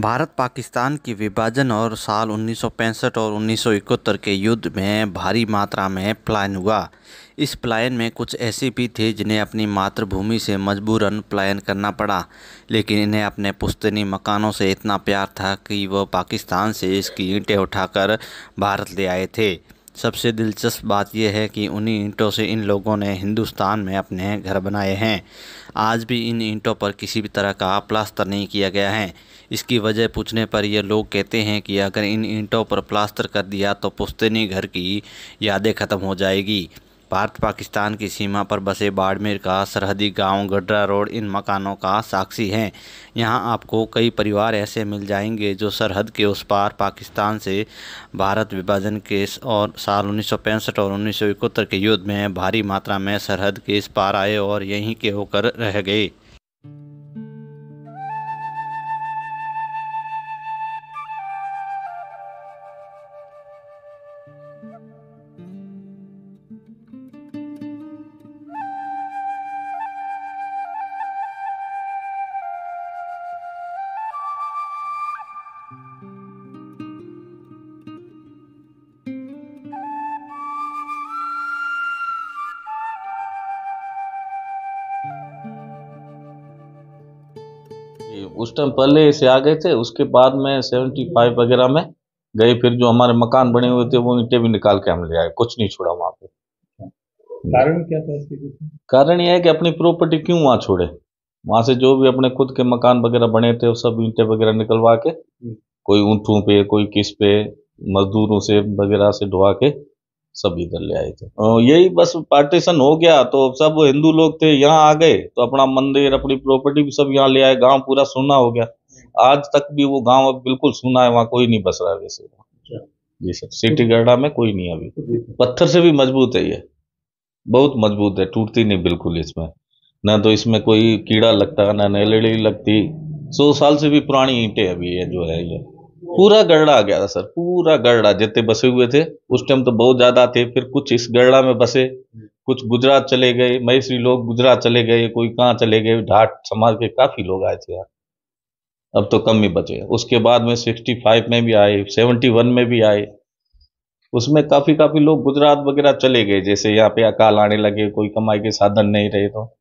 भारत पाकिस्तान की विभाजन और साल 1965 और 1971 के युद्ध में भारी मात्रा में पलायन हुआ इस पलायन में कुछ ऐसे भी थे जिन्हें अपनी मातृभूमि से मजबूरन पलायन करना पड़ा लेकिन इन्हें अपने पुश्तनी मकानों से इतना प्यार था कि वह पाकिस्तान से इसकी ईंटें उठाकर भारत ले आए थे सबसे दिलचस्प बात यह है कि उन्हीं ईंटों से इन लोगों ने हिंदुस्तान में अपने घर बनाए हैं आज भी इन ईंटों पर किसी भी तरह का प्लास्टर नहीं किया गया है इसकी वजह पूछने पर ये लोग कहते हैं कि अगर इन ईंटों पर प्लास्टर कर दिया तो पुश्तनी घर की यादें ख़त्म हो जाएगी भारत पाकिस्तान की सीमा पर बसे बाड़मेर का सरहदी गांव गड्रा रोड इन मकानों का साक्षी है यहां आपको कई परिवार ऐसे मिल जाएंगे जो सरहद के उस पार पाकिस्तान से भारत विभाजन के और साल उन्नीस और उन्नीस के युद्ध में भारी मात्रा में सरहद के इस पार आए और यहीं के होकर रह गए उस टाइम पहले से आ गए थे उसके बाद में सेवेंटी फाइव वगैरह में गए फिर जो हमारे मकान बने हुए थे वो ईटे भी निकाल के हम ले आए कुछ नहीं छोड़ा वहाँ पे कारण क्या था इसके कारण यह है कि अपनी प्रॉपर्टी क्यों वहाँ छोड़े वहाँ से जो भी अपने खुद के मकान वगैरह बने थे वो सब ईटे वगैरह निकलवा के कोई ऊँटों पे कोई किस पे मजदूरों से वगैरह से ढोवा के सब इधर ले आए थे यही बस पार्टीशन हो गया तो सब हिंदू लोग थे यहाँ आ गए तो अपना मंदिर अपनी प्रॉपर्टी भी सब यहाँ ले आए गांव पूरा सोना हो गया आज तक भी वो गांव अब बिल्कुल सोना है वहाँ कोई नहीं बस रहा है वैसे अच्छा। जी सर सिटी गढ़ा में कोई नहीं अभी पत्थर से भी मजबूत है ये बहुत मजबूत है टूटती नहीं बिल्कुल इसमें ना तो इसमें कोई कीड़ा लगता ना नलड़ी लगती सौ साल से भी पुरानी ईंटे अभी ये जो है ये पूरा गढ़ा आ गया था सर पूरा गढ़ा जितने बसे हुए थे उस टाइम तो बहुत ज़्यादा थे फिर कुछ इस गढ़ा में बसे कुछ गुजरात चले गए महेश्वरी लोग गुजरात चले गए कोई कहाँ चले गए ढाट समाज के काफ़ी लोग आए थे यार अब तो कम ही बचे उसके बाद में सिक्सटी फाइव में भी आए सेवेंटी वन में भी आए उसमें काफ़ी काफ़ी लोग गुजरात वगैरह चले गए जैसे यहाँ पे अकाल आने लगे कोई कमाई के साधन नहीं रहे तो